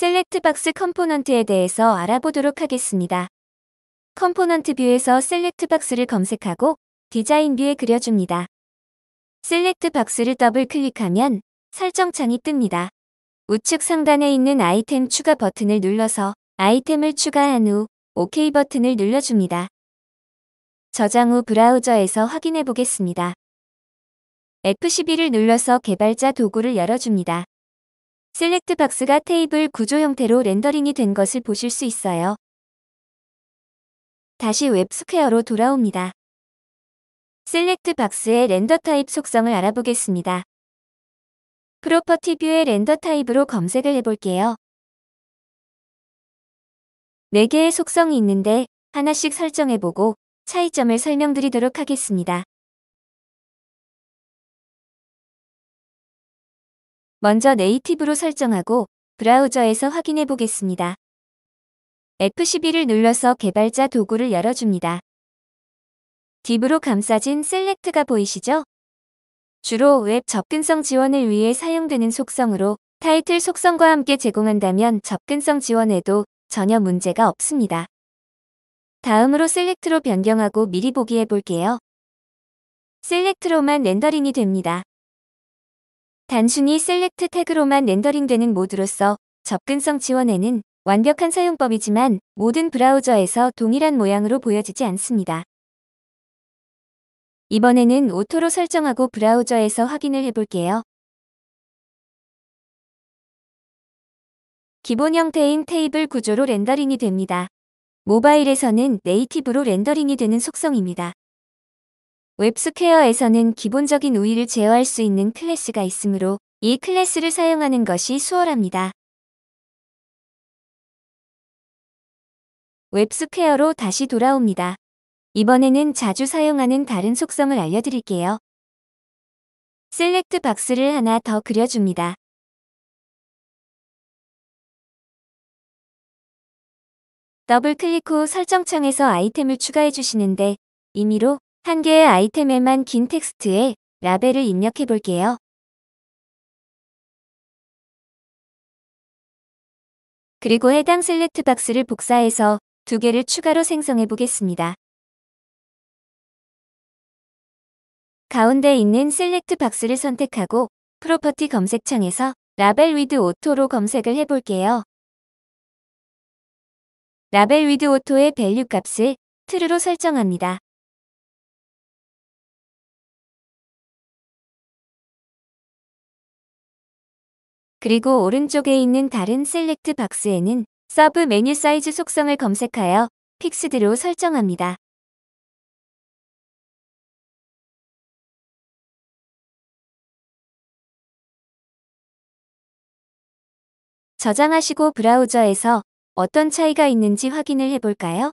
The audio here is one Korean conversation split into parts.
셀렉트 박스 컴포넌트에 대해서 알아보도록 하겠습니다. 컴포넌트 뷰에서 셀렉트 박스를 검색하고 디자인 뷰에 그려줍니다. 셀렉트 박스를 더블 클릭하면 설정창이 뜹니다. 우측 상단에 있는 아이템 추가 버튼을 눌러서 아이템을 추가한 후 OK 버튼을 눌러줍니다. 저장 후 브라우저에서 확인해 보겠습니다. F12를 눌러서 개발자 도구를 열어줍니다. 셀렉트 박스가 테이블 구조 형태로 렌더링이 된 것을 보실 수 있어요. 다시 웹스퀘어로 돌아옵니다. 셀렉트 박스의 렌더 타입 속성을 알아보겠습니다. 프로퍼티 뷰의 렌더 타입으로 검색을 해볼게요. 4개의 속성이 있는데 하나씩 설정해보고 차이점을 설명드리도록 하겠습니다. 먼저 네이티브로 설정하고 브라우저에서 확인해 보겠습니다. F12를 눌러서 개발자 도구를 열어줍니다. 딥으로 감싸진 셀렉트가 보이시죠? 주로 웹 접근성 지원을 위해 사용되는 속성으로 타이틀 속성과 함께 제공한다면 접근성 지원에도 전혀 문제가 없습니다. 다음으로 셀렉트로 변경하고 미리 보기 해볼게요. 셀렉트로만 렌더링이 됩니다. 단순히 셀렉트 태그로만 렌더링되는 모드로서 접근성 지원에는 완벽한 사용법이지만 모든 브라우저에서 동일한 모양으로 보여지지 않습니다. 이번에는 오토로 설정하고 브라우저에서 확인을 해볼게요. 기본 형태인 테이블 구조로 렌더링이 됩니다. 모바일에서는 네이티브로 렌더링이 되는 속성입니다. 웹스퀘어에서는 기본적인 우위를 제어할 수 있는 클래스가 있으므로 이 클래스를 사용하는 것이 수월합니다. 웹스퀘어로 다시 돌아옵니다. 이번에는 자주 사용하는 다른 속성을 알려드릴게요. 셀렉트 박스를 하나 더 그려줍니다. 더블클릭 후 설정창에서 아이템을 추가해 주시는데 임의로 한 개의 아이템에만 긴 텍스트에 라벨을 입력해 볼게요. 그리고 해당 셀렉트 박스를 복사해서 두 개를 추가로 생성해 보겠습니다. 가운데 있는 셀렉트 박스를 선택하고 프로퍼티 검색창에서 라벨 위드 오토로 검색을 해볼게요. 라벨 위드 오토의 밸류 값을 true로 설정합니다. 그리고 오른쪽에 있는 다른 셀렉트 박스에는 서브 메뉴 사이즈 속성을 검색하여 픽스드로 설정합니다. 저장하시고 브라우저에서 어떤 차이가 있는지 확인을 해볼까요?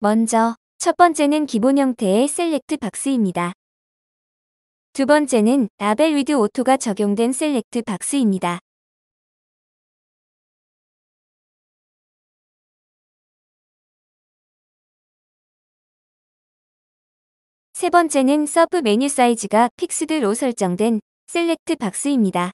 먼저 첫 번째는 기본 형태의 셀렉트 박스입니다. 두 번째는 아벨 위드 오토가 적용된 셀렉트 박스입니다. 세 번째는 서브 메뉴 사이즈가 픽스드로 설정된 셀렉트 박스입니다.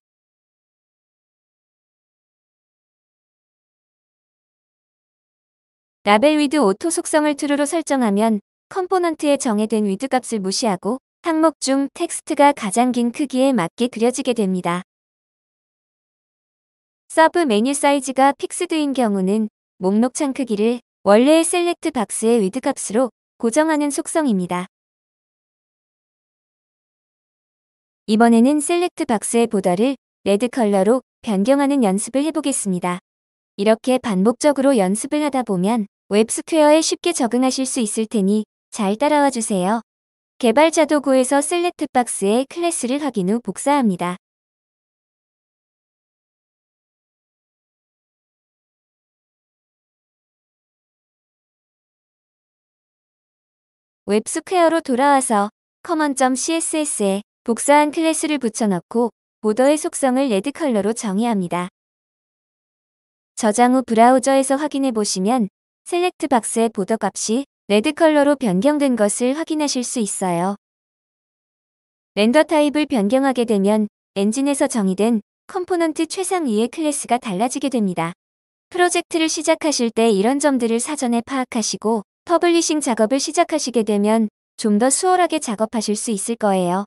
라벨 위드 오토 속성을 true로 설정하면 컴포넌트에 정해된 위드 값을 무시하고 항목 중 텍스트가 가장 긴 크기에 맞게 그려지게 됩니다. 서브 메뉴 사이즈가 픽스드인 경우는 목록창 크기를 원래의 셀렉트 박스의 위드 값으로 고정하는 속성입니다. 이번에는 셀렉트 박스의 보더를 레드 컬러로 변경하는 연습을 해보겠습니다. 이렇게 반복적으로 연습을 하다 보면 웹스퀘어에 쉽게 적응하실 수 있을 테니 잘 따라와 주세요. 개발자 도구에서 셀렉트 박스의 클래스를 확인 후 복사합니다. 웹스퀘어로 돌아와서 common.css에 복사한 클래스를 붙여넣고 보더의 속성을 레드 컬러로 정의합니다. 저장 후 브라우저에서 확인해 보시면 셀렉트 박스의 보더 값이 레드 컬러로 변경된 것을 확인하실 수 있어요. 렌더 타입을 변경하게 되면 엔진에서 정의된 컴포넌트 최상위의 클래스가 달라지게 됩니다. 프로젝트를 시작하실 때 이런 점들을 사전에 파악하시고 퍼블리싱 작업을 시작하시게 되면 좀 더 수월하게 작업하실 수 있을 거예요.